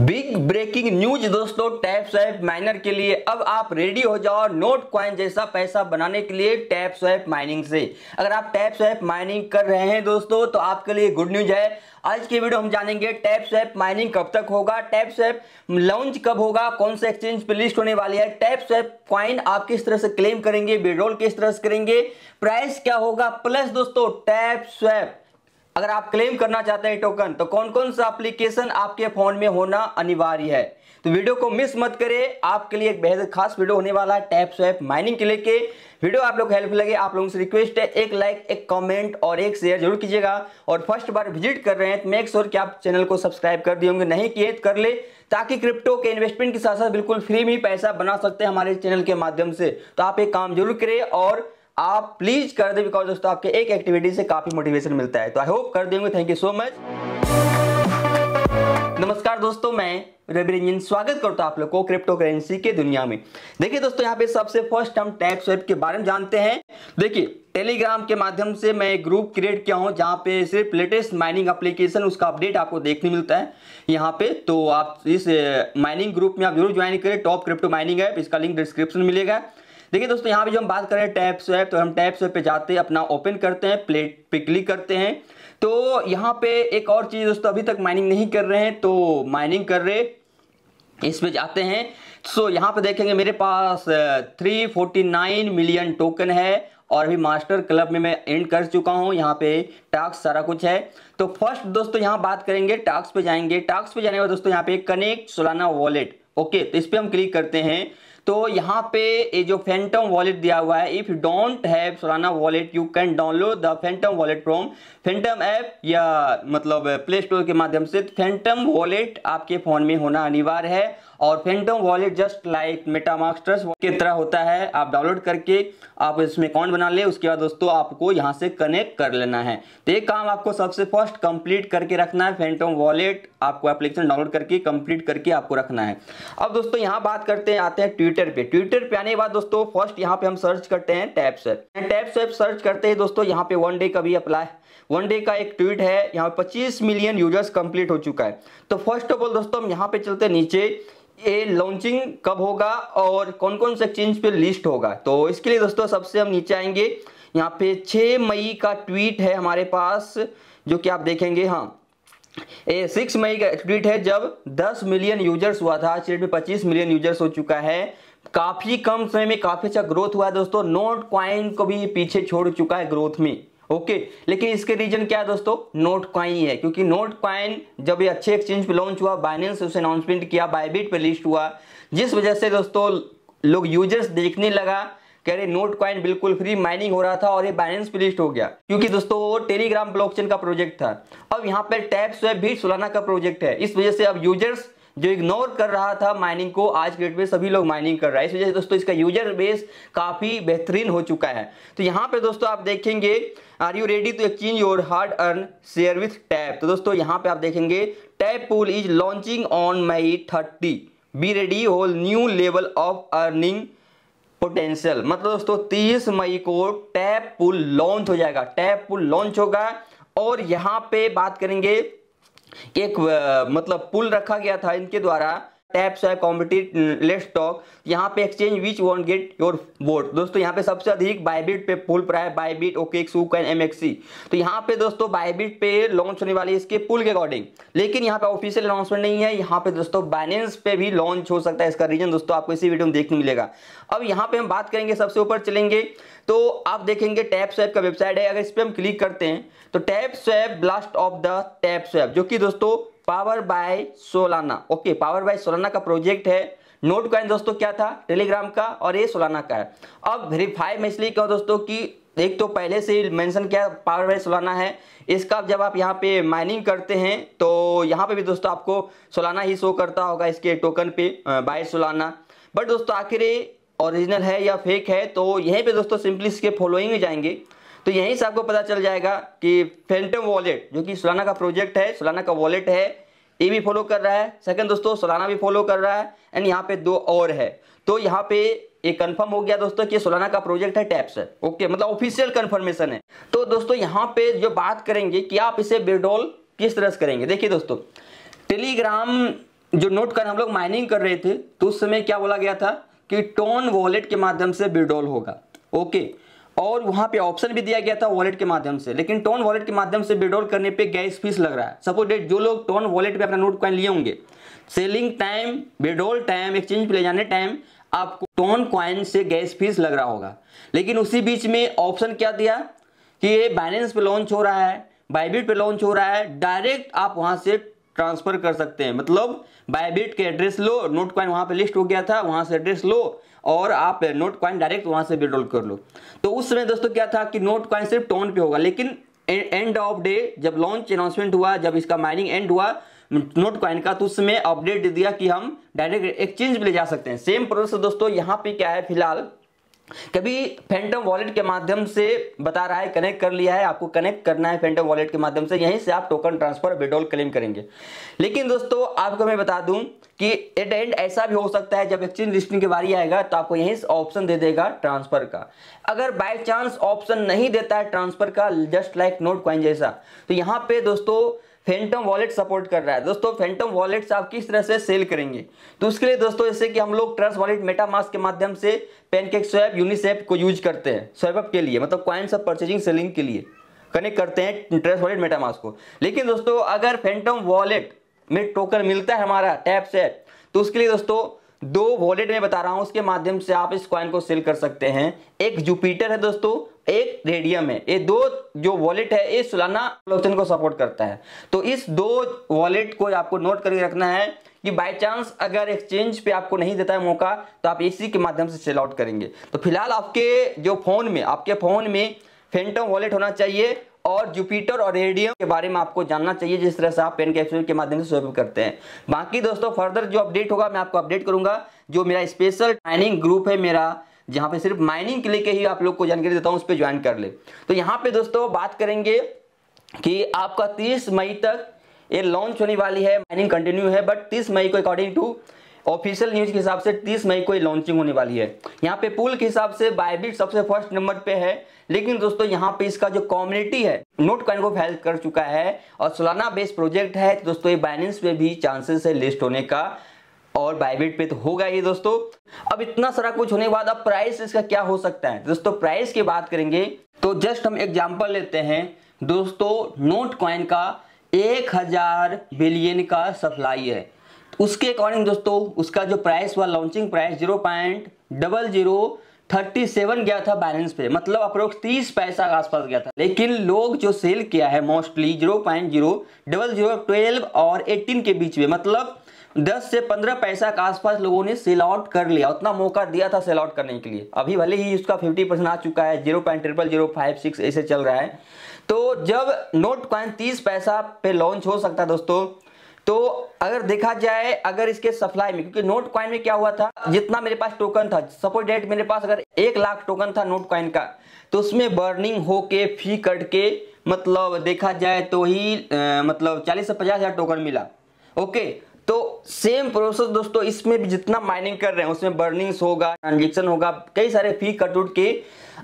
big breaking news दोस्तों tap swap miner के लिए अब आप रेडी हो जाओ नोट क्वाइन जैसा पैसा बनाने के लिए टैप स्वैप माइनिंग से अगर आप टैप स्वैप माइनिंग कर रहे हैं दोस्तों तो आपके लिए गुड न्यूज है आज की वीडियो हम जानेंगे टैप स्वैप माइनिंग कब तक होगा टैप स्वैप लॉन्च कब होगा कौन से एक्सचेंज पे लिस्ट होने वाली है टैप स्वैप क्वाइन आप किस तरह से क्लेम करेंगे बेड्रोल किस तरह से करेंगे प्राइस क्या होगा प्लस दोस्तों टैप स्वैप अगर आप क्लेम करना चाहते हैं टोकन तो कौन कौन सा एप्लीकेशन आपके फ़ोन में होना अनिवार्य है तो वीडियो को मिस मत करें आपके लिए एक बेहद खास वीडियो होने वाला है टैप स्वैप माइनिंग के लेके वीडियो आप लोग हेल्प लगे आप लोगों से रिक्वेस्ट है एक लाइक एक कमेंट और एक शेयर जरूर कीजिएगा और फर्स्ट बार विजिट कर रहे हैं तो मेक श्योर कि आप चैनल को सब्सक्राइब कर दिए होंगे नहीं किए तो कर ले ताकि क्रिप्टो के इन्वेस्टमेंट के साथ साथ बिल्कुल फ्री में पैसा बना सकते हैं हमारे चैनल के माध्यम से तो आप एक काम जरूर करें और आप प्लीज कर दे बिकॉज दोस्तों आपके एक एक्टिविटी से काफी मोटिवेशन मिलता है तो आई होप कर देंगे थैंक यू सो मच नमस्कार दोस्तों मैं रवि रंजन स्वागत करता हूं आप लोग को क्रिप्टो करेंसी के दुनिया में देखिए दोस्तों यहां पे सबसे फर्स्ट हम टैक्स वेब के बारे में जानते हैं देखिए टेलीग्राम के माध्यम से मैं एक ग्रुप क्रिएट किया हूं जहां पे सिर्फ लेटेस्ट माइनिंग एप्लीकेशन उसका अपडेट आपको देखने मिलता है यहाँ पे तो आप इस माइनिंग eh, ग्रुप में आप जरूर ज्वाइन करें टॉप क्रिप्टो माइनिंग ऐप इसका लिंक डिस्क्रिप्शन मिलेगा देखिए दोस्तों यहाँ पे जो हम बात करें टैप स्वैप तो हम टैप स्वैप पे जाते हैं अपना ओपन करते हैं प्लेट पे क्लिक करते हैं तो यहाँ पे एक और चीज़ दोस्तों अभी तक माइनिंग नहीं कर रहे हैं तो माइनिंग कर रहे इस पे जाते हैं सो so, यहाँ पे देखेंगे मेरे पास 349 मिलियन टोकन है और अभी मास्टर क्लब में मैं एंड कर चुका हूँ यहाँ पे टास्क सारा कुछ है तो फर्स्ट दोस्तों यहाँ बात करेंगे टास्क पे जाएंगे टास्क पे जाने के बाद दोस्तों यहाँ पे कनेक्ट सोलाना वॉलेट ओके तो इस पर हम क्लिक करते हैं तो यहाँ पे ये जो फैंटम वॉलेट दिया हुआ है if don't have Solana wallet you can download the Phantom wallet from Phantom app या मतलब प्ले स्टोर के माध्यम से फैंटम वॉलेट आपके फ़ोन में होना अनिवार्य है और Phantom wallet just like masters की तरह होता है आप डाउनलोड करके आप इसमें अकाउंट बना ले उसके बाद दोस्तों आपको यहाँ से कनेक्ट कर लेना है तो ये काम आपको सबसे फर्स्ट कंप्लीट करके रखना है फेंटम वॉलेट आपको एप्लीकेशन डाउनलोड करके कंप्लीट करके आपको रखना है अब दोस्तों यहाँ बात करते हैं आते हैं ट्विटर पे ट्विटर पे आने के बाद दोस्तों फर्स्ट यहाँ पे हम सर्च करते हैं टैप से टैप से सर्च करते हैं दोस्तों यहाँ पे वन डे का भी अप्लाई वन डे का एक ट्वीट है यहाँ पे 25 मिलियन यूजर्स कंप्लीट हो चुका है तो फर्स्ट ऑफ ऑल दोस्तों हम यहाँ पे चलते नीचे ये लॉन्चिंग कब होगा और कौन कौन से एक्सचेंज पे लिस्ट होगा तो इसके लिए दोस्तों सबसे हम नीचे आएंगे यहाँ पे 6 मई का ट्वीट है हमारे पास जो कि आप देखेंगे हाँ ये सिक्स मई का ट्वीट है जब 10 मिलियन यूजर्स हुआ था आज में 25 मिलियन यूजर्स हो चुका है काफ़ी कम समय में काफ़ी अच्छा ग्रोथ हुआ है दोस्तों नोट क्वाइन को भी पीछे छोड़ चुका है ग्रोथ में ओके लेकिन इसके रीजन क्या है दोस्तों नोट क्वाइन है क्योंकि नोट क्वाइन जब ये अच्छे एक्सचेंज पे लॉन्च हुआ बाइनेंस उसे अनाउंसमेंट किया बायबिट पे लिस्ट हुआ जिस वजह से दोस्तों लोग यूजर्स देखने लगा कह रहे नोट क्वाइन बिल्कुल फ्री माइनिंग हो रहा था और ये बाइनेंस पे लिस्ट हो गया क्योंकि दोस्तों वो टेलीग्राम ब्लॉकचेन का प्रोजेक्ट था अब यहाँ पर टैप स्वैप भी सुलाना का प्रोजेक्ट है इस वजह से अब यूजर्स जो इग्नोर कर रहा था माइनिंग को आज के डेट में सभी लोग माइनिंग कर रहा है इस वजह से दोस्तों इसका यूजर बेस काफ़ी बेहतरीन हो चुका है तो यहाँ पर दोस्तों आप देखेंगे are you ready to exchange your hard earn share with tap तो दोस्तों यहाँ पे आप देखेंगे tap pool is launching on May thirty be ready whole new level of earning potential मतलब दोस्तों तीस मई को टैप पुल लॉन्च हो जाएगा टैप पुल लॉन्च होगा और यहाँ पे बात करेंगे एक मतलब पुल रखा गया था इनके द्वारा टैप्स है कॉम्पिटिट लेट्स टॉक यहाँ पे exchange which won't get your vote दोस्तों यहाँ पे सबसे अधिक बायबिट पे पुल पर है Bybit OKX and MEXC तो यहाँ पे दोस्तों बायबिट पे लॉन्च होने वाली है इसके पुल के अकॉर्डिंग लेकिन यहाँ पे ऑफिशियल अनाउंसमेंट नहीं है यहाँ पे दोस्तों बाइनेंस पे भी लॉन्च हो सकता है इसका रीजन दोस्तों आपको इसी वीडियो में देखने मिलेगा अब यहाँ पे हम बात करेंगे सबसे ऊपर चलेंगे तो आप देखेंगे टैप स्वैप का वेबसाइट है अगर इस पर हम क्लिक करते हैं तो tap swap blast off the tap swap जो कि दोस्तों power by Solana okay power by Solana का प्रोजेक्ट है नोट कॉइन दोस्तों क्या था टेलीग्राम का और ये सोलाना का है अब वेरीफाई में इसलिए कहो दोस्तों कि एक तो पहले से ही मैंशन किया पावर बाय सोलाना है इसका जब आप यहाँ पे माइनिंग करते हैं तो यहाँ पे भी दोस्तों आपको सोलाना ही शो करता होगा इसके टोकन पे बाय सोलाना बट दोस्तों आखिर ये ओरिजिनल है या फेक है तो यहीं पे दोस्तों सिंपली इसके फॉलोइंग जाएंगे तो यहीं से आपको पता चल जाएगा कि फेंटम वॉलेट जो कि सोलाना का प्रोजेक्ट है सोलाना का वॉलेट है ये भी फॉलो कर रहा है सेकंड दोस्तों सोलाना भी फॉलो कर रहा है एंड यहाँ पे दो और है तो यहाँ पे ये कंफर्म हो गया दोस्तों कि सोलाना का प्रोजेक्ट है टैप्स ओके मतलब ऑफिशियल कंफर्मेशन है तो दोस्तों यहाँ पे जो बात करेंगे कि आप इसे बेडोल किस तरह से करेंगे देखिए दोस्तों टेलीग्राम जो नोट कर हम लोग माइनिंग कर रहे थे तो उस समय क्या बोला गया था कि टोन वॉलेट के माध्यम से बिडोल होगा ओके और वहां पे ऑप्शन भी दिया गया था वॉलेट के माध्यम से लेकिन टोन वॉलेट के माध्यम से विड्रॉल करने पे गैस फीस लग रहा है सपोज डेट जो लोग टोन वॉलेट पे अपना नोट कॉइन लिए होंगे selling time withdrawal time exchange पे ले जाने टाइम आपको टोन कॉइन से गैस फीस लग रहा होगा लेकिन उसी बीच में ऑप्शन क्या दिया कि ये बाइनेंस पे लॉन्च हो रहा है बाइबिट पे लॉन्च हो रहा है डायरेक्ट आप वहां से ट्रांसफर कर सकते हैं मतलब बाइबिट के एड्रेस लो नोट कॉइन वहां पर लिस्ट हो गया था वहां से एड्रेस लो और आप नोट क्वाइन डायरेक्ट वहाँ से विड्रॉल कर लो तो उस समय दोस्तों क्या था कि नोट क्वाइन सिर्फ टोन पे होगा लेकिन एंड ऑफ डे जब लॉन्च अनाउंसमेंट हुआ जब इसका माइनिंग एंड हुआ नोट क्वाइन का तो उसमें अपडेट दे दिया कि हम डायरेक्ट एक्सचेंज भी ले जा सकते हैं सेम प्रोसेस दोस्तों यहाँ पे क्या है फिलहाल कभी फैंटम वॉलेट के माध्यम से बता रहा है कनेक्ट कर लिया है आपको कनेक्ट करना है फैंटम वॉलेट के माध्यम से यहीं से आप टोकन ट्रांसफर विड्रॉल क्लेम करेंगे लेकिन दोस्तों आपको मैं बता दूं कि एट एंड ऐसा भी हो सकता है जब एक्सचेंज लिस्टिंग की बारी आएगा तो आपको यहीं से ऑप्शन दे देगा ट्रांसफर का अगर बाई चांस ऑप्शन नहीं देता है ट्रांसफर का जस्ट लाइक नोट क्वाइन जैसा तो यहाँ पे दोस्तों फैंटम वॉलेट सपोर्ट कर रहा है दोस्तों फैंटम वॉलेट्स आप किस तरह से सेल करेंगे तो उसके लिए दोस्तों जैसे कि हम लोग ट्रस्ट वॉलेट मेटामास्क के माध्यम से पेनकेक स्वैप यूनिसेप को यूज करते हैं स्वैपअप के लिए मतलब क्वाइंस ऑफ परचेजिंग सेलिंग के लिए कनेक्ट करते हैं ट्रस्ट वॉलेट मेटामास को लेकिन दोस्तों अगर फैंटम वॉलेट में टोकन मिलता है हमारा टैप से तो उसके लिए दोस्तों दो वॉलेट में बता रहा हूँ उसके माध्यम से आप इस क्वाइन को सेल कर सकते हैं एक जुपीटर है दोस्तों एक रेडियम है ये दो जो वॉलेट है ये सुलाना फ्लोक्शन को सपोर्ट करता है तो इस दो वॉलेट को आपको नोट करके रखना है कि बाय चांस अगर एक्सचेंज पे आपको नहीं देता है मौका तो आप इसी के माध्यम से सेल आउट करेंगे तो फिलहाल आपके जो फ़ोन में आपके फ़ोन में फेंटम वॉलेट होना चाहिए और जुपिटर और रेडियम के बारे में आपको जानना चाहिए जिस तरह से आप पेन कैप्सूल के माध्यम से स्वयं करते हैं बाकी दोस्तों फर्दर जो अपडेट होगा मैं आपको अपडेट करूंगा जो मेरा स्पेशल ट्रेनिंग ग्रुप है मेरा जहां पे सिर्फ माइनिंग के लेके ही आप लोग को जानकारी देता हूं उस पर ज्वाइन कर ले तो यहां पे दोस्तों बात करेंगे कि आपका 30 मई तक ये लॉन्च होने वाली है माइनिंग कंटिन्यू है बट 30 मई को अकॉर्डिंग टू ऑफिशियल न्यूज के हिसाब से 30 मई को ये लॉन्चिंग होने वाली है यहाँ पे पुल के हिसाब से बायबिट सबसे फर्स्ट नंबर पे है लेकिन दोस्तों यहाँ पे इसका जो कम्युनिटी है नोट कॉइन को फैल कर चुका है और सोलाना बेस्ड प्रोजेक्ट है तो दोस्तों ये बाइनेंस पे भी चांसेस है लिस्ट होने का और बाइबिट पे तो होगा ये दोस्तों अब इतना सारा कुछ होने के बाद अब प्राइस इसका क्या हो सकता है दोस्तों प्राइस की बात करेंगे तो जस्ट हम एग्जाम्पल लेते हैं दोस्तों नोट कॉइन का एक हजार बिलियन का सप्लाई है उसके अकॉर्डिंग दोस्तों उसका जो प्राइस हुआ launching price zero point double zero thirty seven गया था बैलेंस पे मतलब अप्रोक्स तीस पैसा के आसपास गया था लेकिन लोग जो सेल किया है mostly zero point zero double zero twelve और एटीन के बीच में मतलब 10 से 15 पैसा के आसपास लोगों ने सेल आउट कर लिया उतना मौका दिया था सेल आउट करने के लिए अभी भले ही इसका 50 परसेंट आ चुका है zero point triple zero five six ऐसे चल रहा है तो जब नोट कॉइन 30 पैसा पे लॉन्च हो सकता है दोस्तों तो अगर देखा जाए अगर इसके सप्लाई में क्योंकि नोट कॉइन में क्या हुआ था जितना मेरे पास टोकन था सपोज डेट मेरे पास अगर एक लाख टोकन था नोट कॉइन का तो उसमें बर्निंग होके फी कट के मतलब देखा जाए तो ही आ, मतलब चालीस से पचास हजार टोकन मिला ओके तो सेम प्रोसेस दोस्तों इसमें भी जितना माइनिंग कर रहे हैं उसमें बर्निंग्स होगा ट्रांजेक्शन होगा कई सारे फी कट के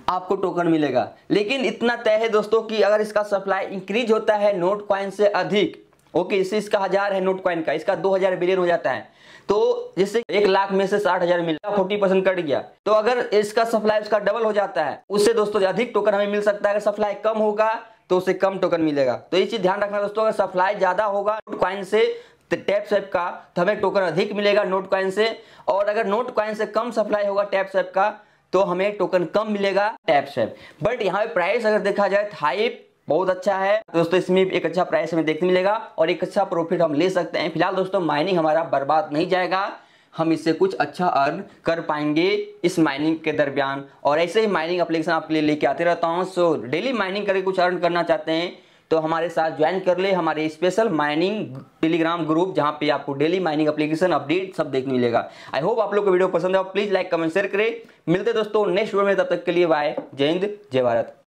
आपको टोकन मिलेगा लेकिन इतना तय है दोस्तों कि अगर इसका सप्लाई इंक्रीज होता है नोट क्वाइन से अधिक ओके इससे इसका हजार है नोट क्वाइन का इसका दो हजार बिलियन हो जाता है तो जिससे एक लाख में से साठ हजार मिलेगा फोर्टी परसेंट कट गया तो अगर इसका सप्लाई उसका डबल हो जाता है उससे दोस्तों अधिक टोकन हमें मिल सकता है अगर सप्लाई कम होगा तो उसे कम टोकन मिलेगा तो ये चीज ध्यान रखना दोस्तों अगर सप्लाई ज्यादा होगा नोट क्वाइन से टैप स्वैप का तो हमें टोकन अधिक मिलेगा नोट कॉइन से और अगर नोट कॉइन से कम सप्लाई होगा टैप स्वैप का तो हमें टोकन कम मिलेगा टैप स्वैप बट यहाँ पे प्राइस अगर देखा जाए थाइप तो बहुत अच्छा है दोस्तों इसमें एक अच्छा प्राइस हमें देखने मिलेगा और एक अच्छा प्रॉफिट हम ले सकते हैं फिलहाल दोस्तों माइनिंग हमारा बर्बाद नहीं जाएगा हम इससे कुछ अच्छा अर्न कर पाएंगे इस माइनिंग के दरमियान और ऐसे ही माइनिंग एप्लीकेशन आपके लिए लेके आते रहता हूँ सो डेली माइनिंग करके कुछ अर्न करना चाहते हैं तो हमारे साथ ज्वाइन कर ले हमारे स्पेशल माइनिंग टेलीग्राम ग्रुप जहां पे आपको डेली माइनिंग एप्लीकेशन अपडेट सब देखने मिलेगा आई होप आप लोग को वीडियो पसंद है प्लीज लाइक कमेंट शेयर करें मिलते दोस्तों नेक्स्ट वीडियो में तब तक के लिए बाय जय हिंद जय भारत